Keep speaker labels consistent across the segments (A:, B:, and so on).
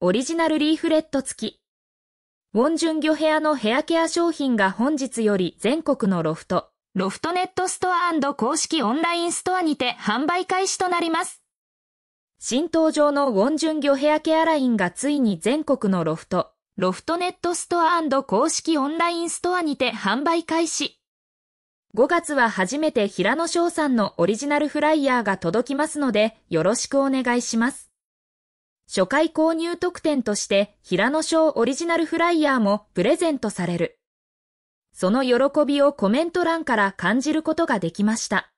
A: オリジナルリーフレット付き。ウォンジュンギョヘアのヘアケア商品が本日より全国のロフト、ロフトネットストア公式オンラインストアにて販売開始となります。新登場のウォンジュンギョヘアケアラインがついに全国のロフト、ロフトネットストア公式オンラインストアにて販売開始。5月は初めて平野翔さんのオリジナルフライヤーが届きますので、よろしくお願いします。初回購入特典として平野賞オリジナルフライヤーもプレゼントされる。その喜びをコメント欄から感じることができました。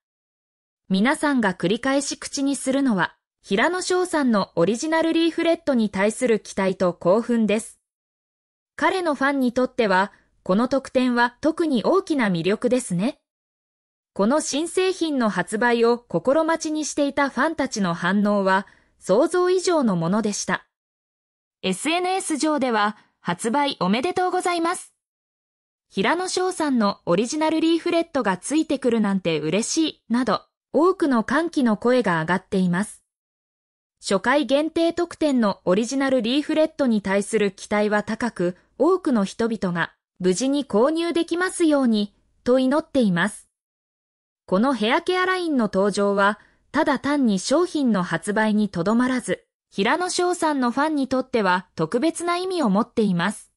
A: 皆さんが繰り返し口にするのは、平野翔さんのオリジナルリーフレットに対する期待と興奮です。彼のファンにとっては、この特典は特に大きな魅力ですね。この新製品の発売を心待ちにしていたファンたちの反応は、想像以上のものでした。SNS 上では発売おめでとうございます。平野翔さんのオリジナルリーフレットがついてくるなんて嬉しいなど多くの歓喜の声が上がっています。初回限定特典のオリジナルリーフレットに対する期待は高く、多くの人々が無事に購入できますようにと祈っています。このヘアケアラインの登場はただ単に商品の発売にとどまらず、平野翔さんのファンにとっては特別な意味を持っています。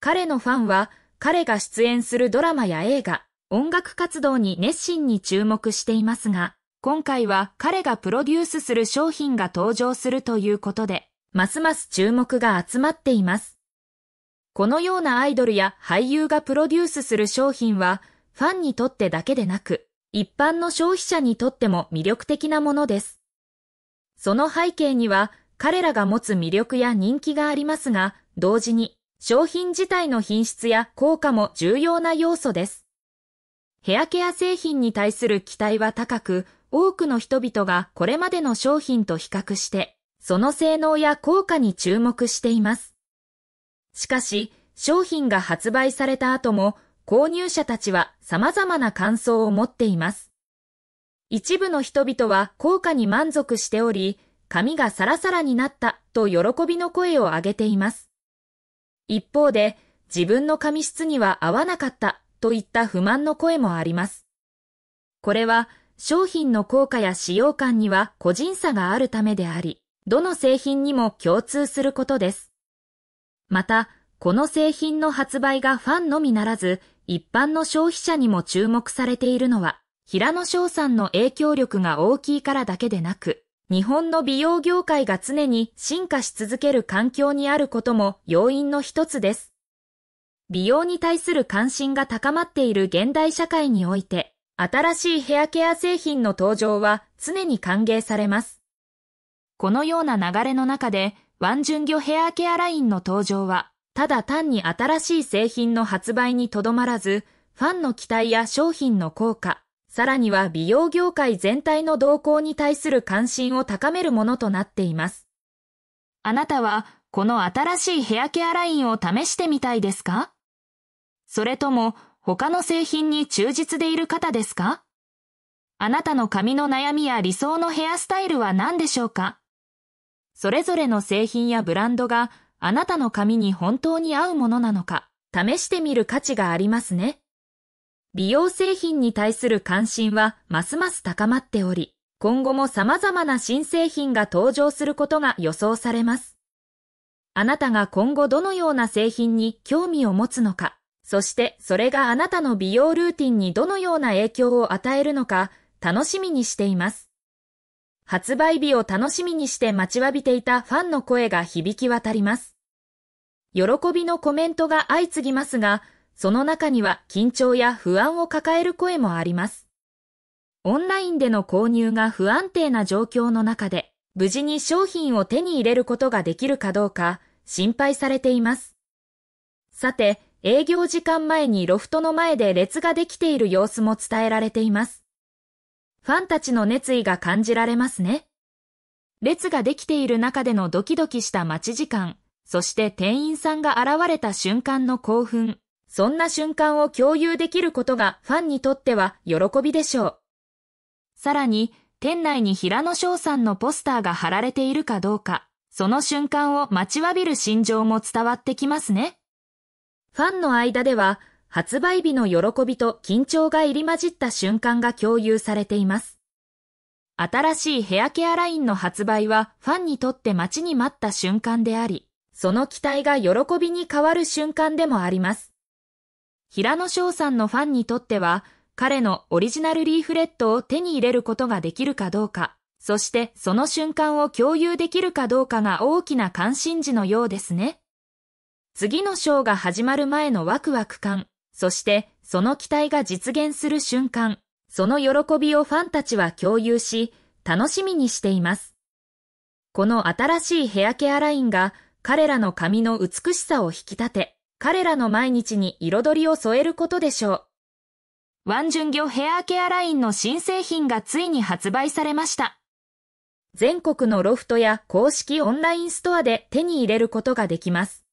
A: 彼のファンは、彼が出演するドラマや映画、音楽活動に熱心に注目していますが、今回は彼がプロデュースする商品が登場するということで、ますます注目が集まっています。このようなアイドルや俳優がプロデュースする商品は、ファンにとってだけでなく、一般の消費者にとっても魅力的なものです。その背景には彼らが持つ魅力や人気がありますが、同時に商品自体の品質や効果も重要な要素です。ヘアケア製品に対する期待は高く、多くの人々がこれまでの商品と比較して、その性能や効果に注目しています。しかし、商品が発売された後も購入者たちは様々な感想を持っています。一部の人々は効果に満足しており、髪がサラサラになったと喜びの声を上げています。一方で、自分の髪質には合わなかったといった不満の声もあります。これは商品の効果や使用感には個人差があるためであり、どの製品にも共通することです。また、この製品の発売がファンのみならず、一般の消費者にも注目されているのは、平野翔さんの影響力が大きいからだけでなく、日本の美容業界が常に進化し続ける環境にあることも要因の一つです。美容に対する関心が高まっている現代社会において、新しいヘアケア製品の登場は常に歓迎されます。このような流れの中で、ワンジュンギョヘアケアラインの登場は、ただ単に新しい製品の発売にとどまらず、ファンの期待や商品の効果、さらには美容業界全体の動向に対する関心を高めるものとなっています。あなたは、この新しいヘアケアラインを試してみたいですかそれとも、他の製品に忠実でいる方ですかあなたの髪の悩みや理想のヘアスタイルは何でしょうかそれぞれの製品やブランドがあなたの髪に本当に合うものなのか、試してみる価値がありますね。美容製品に対する関心はますます高まっており、今後も様々な新製品が登場することが予想されます。あなたが今後どのような製品に興味を持つのか、そしてそれがあなたの美容ルーティンにどのような影響を与えるのか、楽しみにしています。発売日を楽しみにして待ちわびていたファンの声が響き渡ります。喜びのコメントが相次ぎますが、その中には緊張や不安を抱える声もあります。オンラインでの購入が不安定な状況の中で、無事に商品を手に入れることができるかどうか心配されています。さて、営業時間前にロフトの前で列ができている様子も伝えられています。ファンたちの熱意が感じられますね。列ができている中でのドキドキした待ち時間。そして店員さんが現れた瞬間の興奮、そんな瞬間を共有できることがファンにとっては喜びでしょう。さらに、店内に平野翔さんのポスターが貼られているかどうか、その瞬間を待ちわびる心情も伝わってきますね。ファンの間では、発売日の喜びと緊張が入り混じった瞬間が共有されています。新しいヘアケアラインの発売はファンにとって待ちに待った瞬間であり、その期待が喜びに変わる瞬間でもあります。平野翔さんのファンにとっては、彼のオリジナルリーフレットを手に入れることができるかどうか、そしてその瞬間を共有できるかどうかが大きな関心事のようですね。次のショーが始まる前のワクワク感、そしてその期待が実現する瞬間、その喜びをファンたちは共有し、楽しみにしています。この新しいヘアケアラインが彼らの髪の美しさを引き立て、彼らの毎日に彩りを添えることでしょう。ワンジュンギョヘアケアラインの新製品がついに発売されました。全国のロフトや公式オンラインストアで手に入れることができます。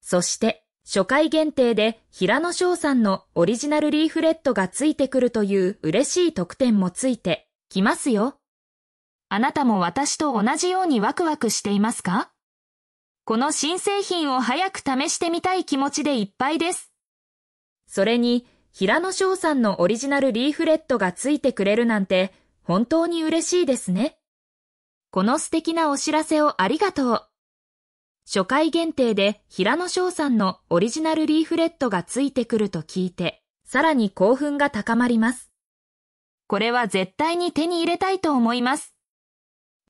A: そして、初回限定で平野翔さんのオリジナルリーフレットがついてくるという嬉しい特典もついてきますよ。あなたも私と同じようにワクワクしていますかこの新製品を早く試してみたい気持ちでいっぱいです。それに、平野翔さんのオリジナルリーフレットがついてくれるなんて、本当に嬉しいですね。この素敵なお知らせをありがとう。初回限定で平野翔さんのオリジナルリーフレットがついてくると聞いて、さらに興奮が高まります。これは絶対に手に入れたいと思います。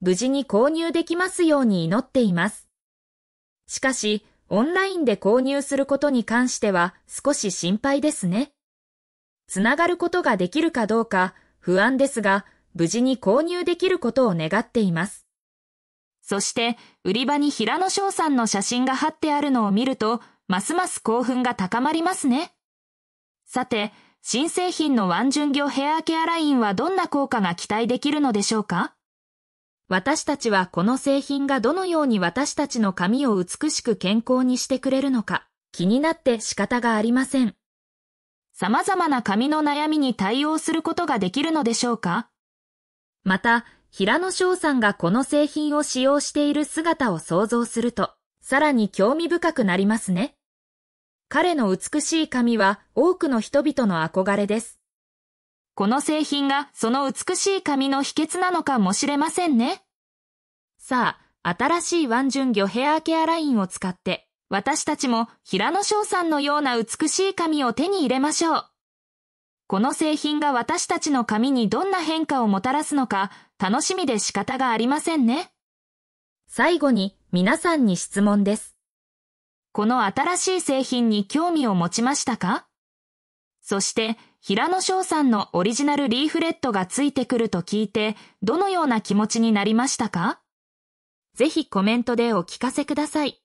A: 無事に購入できますように祈っています。しかし、オンラインで購入することに関しては少し心配ですね。つながることができるかどうか不安ですが、無事に購入できることを願っています。そして、売り場に平野翔さんの写真が貼ってあるのを見ると、ますます興奮が高まりますね。さて、新製品のワンギョヘアケアラインはどんな効果が期待できるのでしょうか私たちはこの製品がどのように私たちの髪を美しく健康にしてくれるのか気になって仕方がありません。様々な髪の悩みに対応することができるのでしょうかまた、平野翔さんがこの製品を使用している姿を想像すると、さらに興味深くなりますね。彼の美しい髪は多くの人々の憧れです。この製品がその美しい髪の秘訣なのかもしれませんね。さあ、新しいワンジュン魚ヘアケアラインを使って、私たちも平野翔さんのような美しい髪を手に入れましょう。この製品が私たちの髪にどんな変化をもたらすのか楽しみで仕方がありませんね。最後に皆さんに質問です。この新しい製品に興味を持ちましたかそして、平野翔さんのオリジナルリーフレットがついてくると聞いて、どのような気持ちになりましたかぜひコメントでお聞かせください。